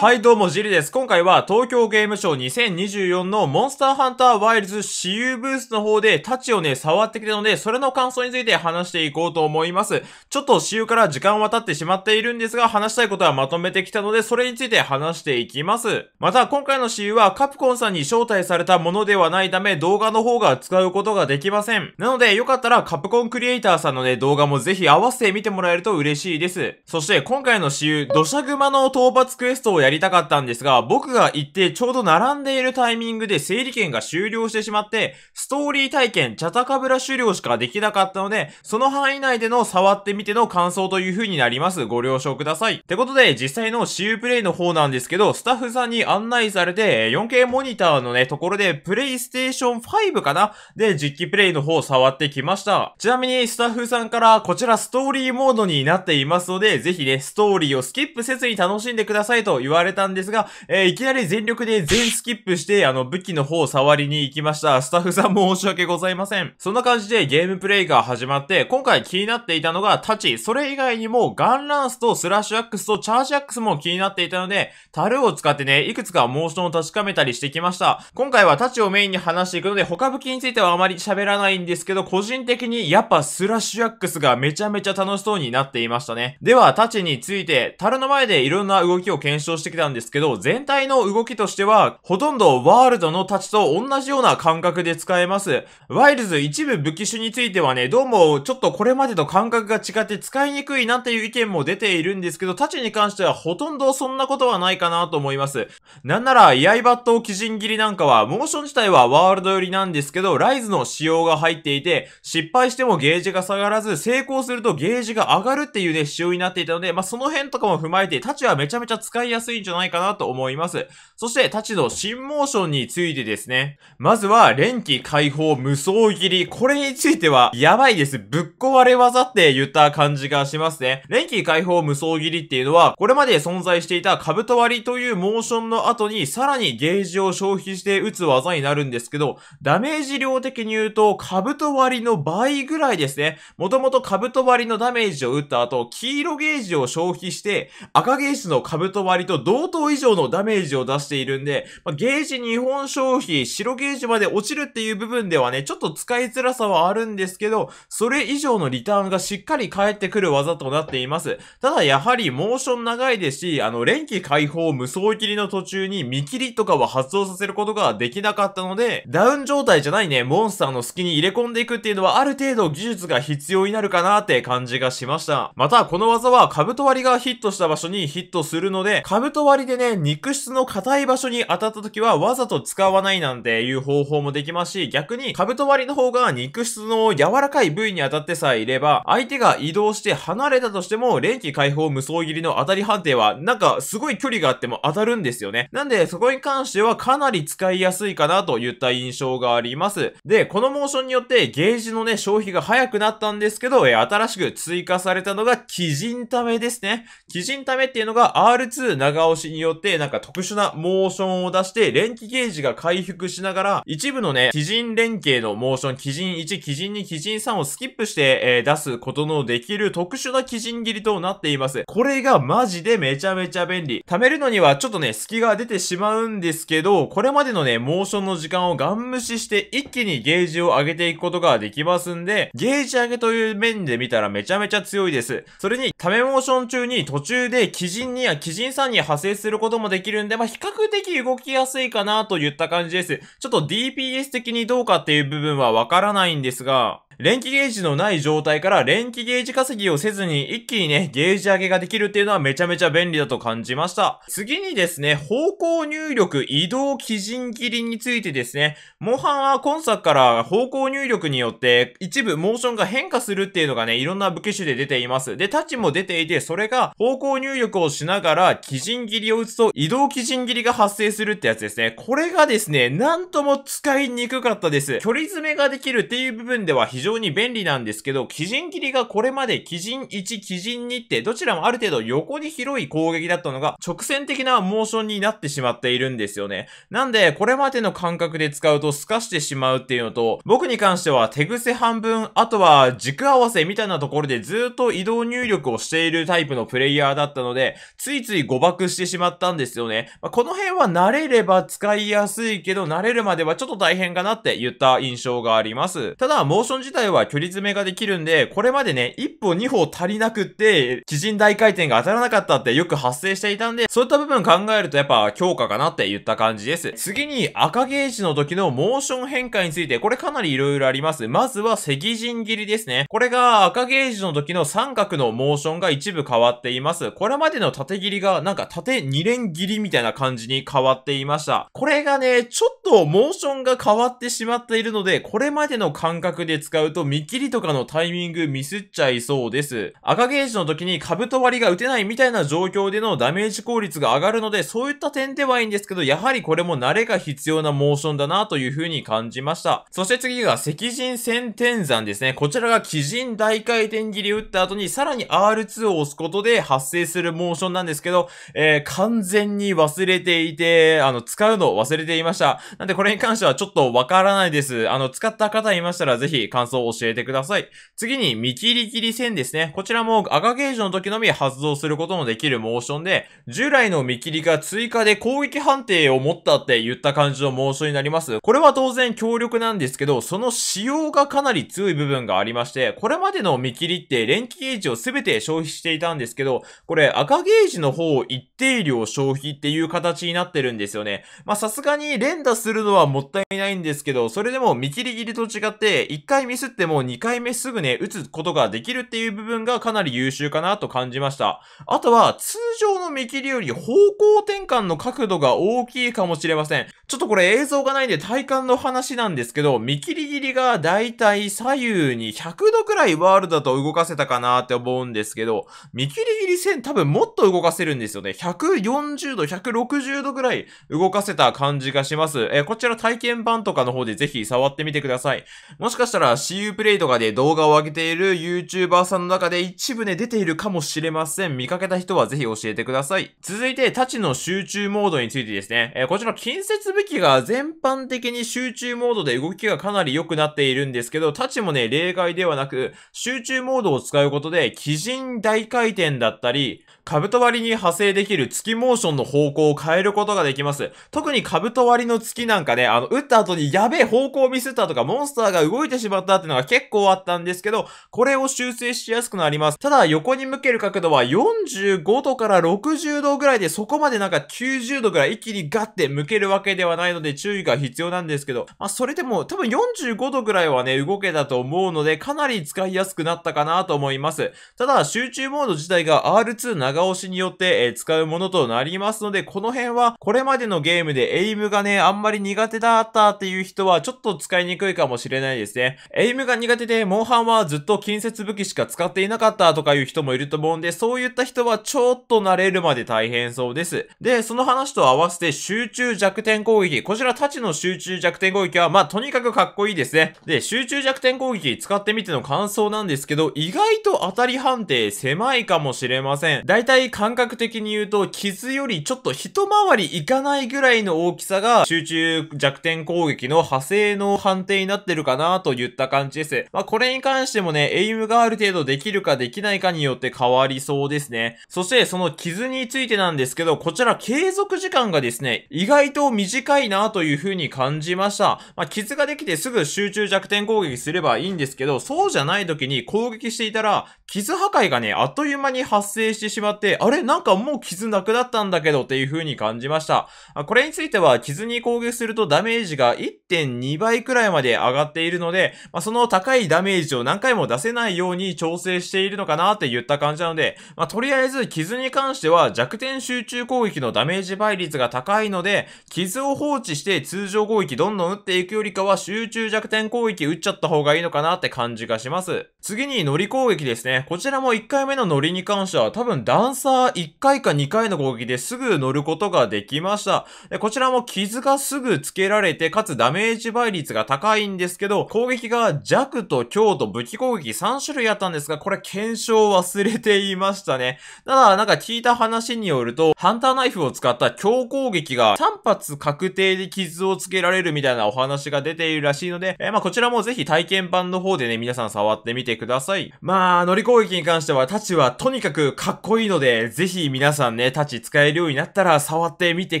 はい、どうも、ジリです。今回は東京ゲームショウ2024のモンスターハンターワイルズ私有ブースの方でタチをね、触ってきたので、それの感想について話していこうと思います。ちょっと私有から時間は経ってしまっているんですが、話したいことはまとめてきたので、それについて話していきます。また、今回の私有はカプコンさんに招待されたものではないため、動画の方が使うことができません。なので、よかったらカプコンクリエイターさんのね、動画もぜひ合わせて見てもらえると嬉しいです。そして、今回の私有、土砂熊の討伐クエストをややりたかったんですが、僕が行ってちょうど並んでいるタイミングで整理券が終了してしまって、ストーリー体験、チャタカブラ狩猟しかできなかったので、その範囲内での触ってみての感想という風になります。ご了承ください。ってことで、実際の私有プレイの方なんですけど、スタッフさんに案内されて、4K モニターのね、ところで、プレイステーション5かなで、実機プレイの方触ってきました。ちなみに、スタッフさんから、こちらストーリーモードになっていますので、ぜひね、ストーリーをスキップせずに楽しんでくださいと言われわれたんですが、えー、いきなり全力で全スキップして、あの、武器の方を触りに行きました。スタッフさん申し訳ございません。そんな感じでゲームプレイが始まって、今回気になっていたのがタチ、それ以外にもガンランスとスラッシュアックスとチャージアックスも気になっていたので、樽を使ってね、いくつかモーションを確かめたりしてきました。今回はタチをメインに話していくので、他武器についてはあまり喋らないんですけど、個人的にやっぱスラッシュアックスがめちゃめちゃ楽しそうになっていましたね。では、タチについて、樽の前でいろんな動きを検証しててきたんですけど、全体の動きとしては、ほとんどワールドの立ちと同じような感覚で使えます。ワイルズ一部武器種についてはね、どうもちょっとこれまでと感覚が違って使いにくいなっていう意見も出ているんですけど、立ちに関してはほとんどそんなことはないかなと思います。なんなら、刃と基人切りなんかは、モーション自体はワールド寄りなんですけど、ライズの仕様が入っていて、失敗してもゲージが下がらず、成功するとゲージが上がるっていうね、仕様になっていたので、まあ、その辺とかも踏まえて、立ちはめちゃめちゃ使いやすいいんじゃないかなと思います。そして、太刀の新モーションについてですね。まずは、連機解放無双斬り。これについては、やばいです。ぶっ壊れ技って言った感じがしますね。連機解放無双斬りっていうのは、これまで存在していた兜割りというモーションの後に、さらにゲージを消費して打つ技になるんですけど、ダメージ量的に言うと、兜割りの倍ぐらいですね。もともと兜割りのダメージを打った後、黄色ゲージを消費して、赤ゲージの兜割りと同等以上のダメージを出しているんで、まあ、ゲージ日本消費、白ゲージまで落ちるっていう部分ではね、ちょっと使いづらさはあるんですけど、それ以上のリターンがしっかり返ってくる技となっています。ただやはりモーション長いですし、あの、連機解放無双切りの途中に見切りとかは発動させることができなかったので、ダウン状態じゃないね、モンスターの隙に入れ込んでいくっていうのはある程度技術が必要になるかなって感じがしました。また、この技はカブト割りがヒットした場所にヒットするので、ルト割りでね、肉質の硬い場所に当たった時はわざと使わないなんていう方法もできますし、逆にカブト割りの方が肉質の柔らかい部位に当たってさえいれば、相手が移動して離れたとしても、連機解放無双切りの当たり判定は、なんかすごい距離があっても当たるんですよね。なんで、そこに関してはかなり使いやすいかなといった印象があります。で、このモーションによってゲージのね、消費が早くなったんですけど、え新しく追加されたのが、鬼人ためですね。鬼人ためっていうのが R2 長長押しによって、なんか特殊なモーションを出して、連気ゲージが回復しながら、一部のね、基人連携のモーション、基人1、基人2、基人3をスキップして、えー、出すことのできる特殊な基人切りとなっています。これがマジでめちゃめちゃ便利。貯めるのにはちょっとね、隙が出てしまうんですけど、これまでのね、モーションの時間をガン無視して一気にゲージを上げていくことができますんで、ゲージ上げという面で見たらめちゃめちゃ強いです。それに、貯めモーション中に途中で基人2や基人3に派生することもできるんで、まあ、比較的動きやすいかなといった感じです。ちょっと DPS 的にどうかっていう部分はわからないんですが、連機ゲージのない状態から連機ゲージ稼ぎをせずに一気にね、ゲージ上げができるっていうのはめちゃめちゃ便利だと感じました。次にですね、方向入力移動基準切りについてですね、モ範ハンは今作から方向入力によって一部モーションが変化するっていうのがね、いろんな武器種で出ています。で、タッチも出ていて、それが方向入力をしながら基準切りを打つと移動基準切りが発生するってやつですね。これがですね、なんとも使いにくかったです。距離詰めができるっていう部分では非常常に便利なんですけど、基人切りがこれまで基人1、基人2ってどちらもある程度横に広い攻撃だったのが直線的なモーションになってしまっているんですよね。なんで、これまでの感覚で使うと透かしてしまうっていうのと、僕に関しては手癖半分、あとは軸合わせみたいなところでずっと移動入力をしているタイプのプレイヤーだったので、ついつい誤爆してしまったんですよね。まあ、この辺は慣れれば使いやすいけど、慣れるまではちょっと大変かなって言った印象があります。ただ、モーション自体体は距離詰めができるんで、これまでね、1歩2歩足りなくって、縮人大回転が当たらなかったってよく発生していたんで、そういった部分考えるとやっぱ強化かなって言った感じです。次に赤ゲージの時のモーション変化について、これかなり色々あります。まずは赤人切りですね。これが赤ゲージの時の三角のモーションが一部変わっています。これまでの縦切りがなんか縦2連切りみたいな感じに変わっていました。これがね、ちょっとモーションが変わってしまっているので、これまでの感覚で使使うと見切りとかのタイミングミスっちゃいそうです。赤ゲージの時にカブト割りが打てないみたいな状況でのダメージ効率が上がるので、そういった点ではいいんですけど、やはりこれも慣れが必要なモーションだなという風に感じました。そして次が石人先天山ですね。こちらが鬼人大回転切り打った後にさらに R2 を押すことで発生するモーションなんですけど、えー、完全に忘れていて、あの、使うの忘れていました。なんでこれに関してはちょっとわからないです。あの、使った方いましたらぜひ感想発動を教えてください。次に、見切り切り線ですね。こちらも赤ゲージの時のみ発動することのできるモーションで、従来の見切りが追加で攻撃判定を持ったって言った感じのモーションになります。これは当然強力なんですけど、その仕様がかなり強い部分がありまして、これまでの見切りって連機ゲージを全て消費していたんですけど、これ赤ゲージの方を一定量消費っていう形になってるんですよね。まさすがに連打するのはもったいないんですけど、それでも見切り切りと違って、一回ミスっても2回目すぐね、打つことができるっていう部分がかなり優秀かなと感じました。あとは、通常の見切りより方向転換の角度が大きいかもしれません。ちょっとこれ映像がないんで体感の話なんですけど、見切り切りがだいたい左右に100度くらいワールドだと動かせたかなって思うんですけど、見切り切り線多分もっと動かせるんですよね。140度、160度くらい動かせた感じがします。えー、こちら体験版とかの方でぜひ触ってみてください。もしかしたら CU プレイとかで動画を上げている YouTuber さんの中で一部ね、出ているかもしれません。見かけた人はぜひ教えてください。続いて、タチの集中モードについてですね。えー、こちら、近接武器が全般的に集中モードで動きがかなり良くなっているんですけど、タチもね、例外ではなく、集中モードを使うことで、鬼人大回転だったり、カブト割りに派生できる月モーションの方向を変えることができます。特にカブト割りの月なんかね、あの、撃った後にやべえ方向ミスったとか、モンスターが動いてしまったっていうのが結構あったんですけど、これを修正しやすくなります。ただ、横に向ける角度は45度から60度ぐらいで、そこまでなんか90度ぐらい一気にガッて向けるわけではないので、注意が必要なんですけど、まあ、それでも多分45度ぐらいはね、動けたと思うので、かなり使いやすくなったかなと思います。ただ、集中モード自体が R2 長押しによって、え使うものとなりますので、この辺は、これまでのゲームでエイムがね、あんまり苦手だったっていう人は、ちょっと使いにくいかもしれないですね。エゲームが苦手で、モンハンはずっと近接武器しか使っていなかったとかいう人もいると思うんで、そういった人はちょっと慣れるまで大変そうです。で、その話と合わせて集中弱点攻撃。こちらたちの集中弱点攻撃は、まあ、とにかくかっこいいですね。で、集中弱点攻撃使ってみての感想なんですけど、意外と当たり判定狭いかもしれません。だいたい感覚的に言うと、傷よりちょっと一回りいかないぐらいの大きさが、集中弱点攻撃の派生の判定になってるかなといった感じ感じです。まあ、これに関してもね、エイムがある程度できるかできないかによって変わりそうですね。そして、その傷についてなんですけど、こちら継続時間がですね、意外と短いなという風に感じました。まあ、傷ができてすぐ集中弱点攻撃すればいいんですけど、そうじゃない時に攻撃していたら、傷破壊がね、あっという間に発生してしまって、あれなんかもう傷なくなったんだけどっていう風に感じました。これについては、傷に攻撃するとダメージが1.2倍くらいまで上がっているので、まあ、その高いダメージを何回も出せないように調整しているのかなって言った感じなので、まあ、とりあえず傷に関しては弱点集中攻撃のダメージ倍率が高いので、傷を放置して通常攻撃どんどん打っていくよりかは集中弱点攻撃打っちゃった方がいいのかなって感じがします。次に乗り攻撃ですね。こちらも1回目の乗りに関しては多分ダンサー1回か2回の攻撃ですぐ乗ることができました。でこちらも傷がすぐつけられて、かつダメージ倍率が高いんですけど、攻撃が弱と強と武器攻撃3種類あったんですが、これ検証忘れていましたね。ただ、なんか聞いた話によると、ハンターナイフを使った強攻撃が3発確定で傷をつけられるみたいなお話が出ているらしいので、えー、まあこちらもぜひ体験版の方でね、皆さん触ってみてください。まあ、乗り攻撃に関しては、タチはとにかくかっこいいので、ぜひ皆さんね、タチ使えるようになったら触ってみて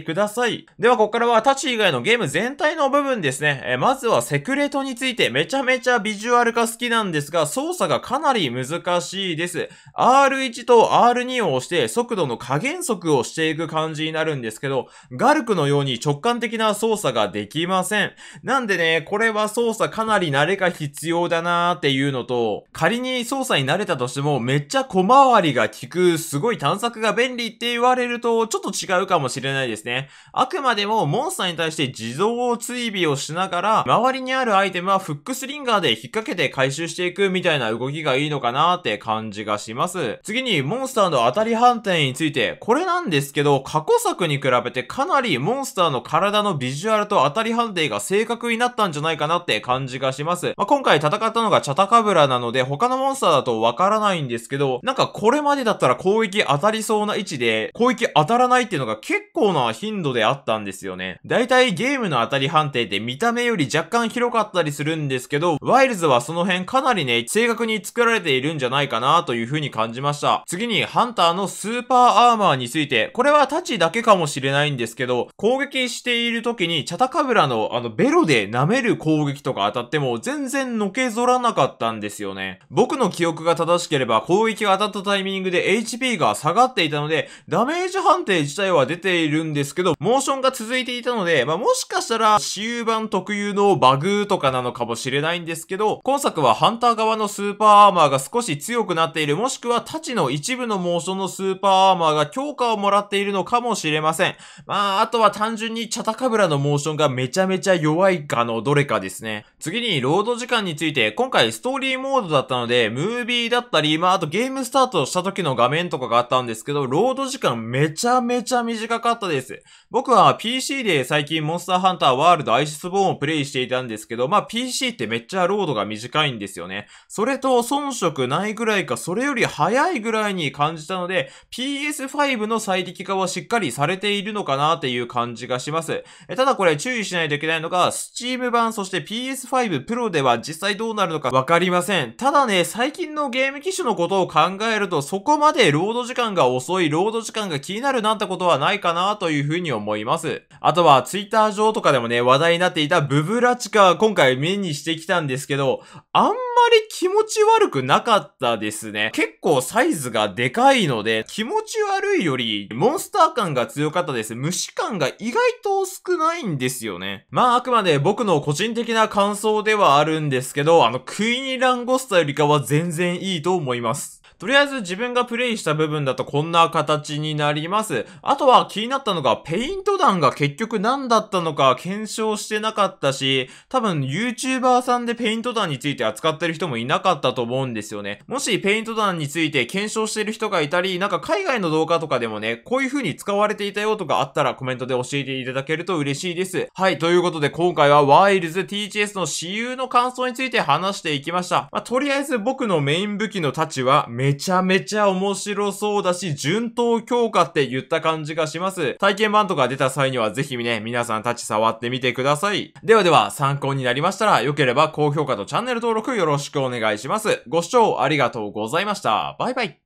ください。では、ここからはタチ以外のゲーム全体の部分ですね。えー、まずはセクレートについてめちゃめめちゃビジュアルが好きなんですが、操作がかなり難しいです。R1 と R2 を押して速度の加減速をしていく感じになるんですけど、ガルクのように直感的な操作ができません。なんでね、これは操作かなり慣れが必要だなーっていうのと、仮に操作に慣れたとしても、めっちゃ小回りが効く、すごい探索が便利って言われると、ちょっと違うかもしれないですね。あくまでもモンスターに対して自動追尾をしながら、周りにあるアイテムはフックスリングで引っ掛けて回収していくみたいな動きがいいのかなって感じがします。次に、モンスターの当たり判定について、これなんですけど、過去作に比べてかなりモンスターの体のビジュアルと当たり判定が正確になったんじゃないかなって感じがします。まあ、今回戦ったのがチャタカブラなので、他のモンスターだとわからないんですけど、なんかこれまでだったら攻撃当たりそうな位置で、攻撃当たらないっていうのが結構な頻度であったんですよね。だいたいゲームの当たり判定って見た目より若干広かったりするんですけど、ワイルズはその辺かなりね、正確に作られているんじゃないかなという風に感じました。次に、ハンターのスーパーアーマーについて、これはタチだけかもしれないんですけど、攻撃している時に、チャタカブラのあのベロで舐める攻撃とか当たっても全然のけぞらなかったんですよね。僕の記憶が正しければ攻撃が当たったタイミングで HP が下がっていたので、ダメージ判定自体は出ているんですけど、モーションが続いていたので、まあ、もしかしたら、終盤特有のバグとかなのかもしれないんですですけど、今作はハンター側のスーパーアーマーが少し強くなっている、もしくは太刀の一部のモーションのスーパーアーマーが強化をもらっているのかもしれません。まあ、あとは単純にチャタカブラのモーションがめちゃめちゃ弱いかのどれかですね。次に、ロード時間について、今回ストーリーモードだったので、ムービーだったり、まあ、あとゲームスタートした時の画面とかがあったんですけど、ロード時間めちゃめちゃ短かったです。僕は PC で最近モンスターハンターワールドアイシスボーンをプレイしていたんですけど、まあ、PC ってめっちゃはロードが短いんですよね。それと遜色ないぐらいか、それより早いぐらいに感じたので、PS5 の最適化はしっかりされているのかなっていう感じがします。えただこれ注意しないといけないのが、Steam 版、そして PS5 Pro では実際どうなるのかわかりません。ただね、最近のゲーム機種のことを考えると、そこまでロード時間が遅い、ロード時間が気になるなんてことはないかなというふうに思います。あとは Twitter 上とかでもね、話題になっていたブブラチカ、今回目にしてきたんで、ですけど、あんまり気持ち悪くなかったですね。結構サイズがでかいので、気持ち悪いより、モンスター感が強かったです。虫感が意外と少ないんですよね。まあ、あくまで僕の個人的な感想ではあるんですけど、あの、クイニーランゴスタよりかは全然いいと思います。とりあえず自分がプレイした部分だとこんな形になります。あとは気になったのが、ペイント弾が結局何だったのか検証してなかったし、多分 YouTuber さんでペイント弾について扱ってる人もいなかったと思うんですよね。もしペイント弾について検証してる人がいたり、なんか海外の動画とかでもね、こういう風に使われていたよとかあったらコメントで教えていただけると嬉しいです。はい、ということで今回はワイルズ THS の私有の感想について話していきました。まあ、とりあえず僕のメイン武器の太刀はめちゃめちゃ面白そうだし、順当強化って言った感じがします。体験版とか出た際にはぜひね、皆さん立ち触ってみてください。ではでは、参考になりましたら、良ければ高評価とチャンネル登録よろしくお願いします。ご視聴ありがとうございました。バイバイ。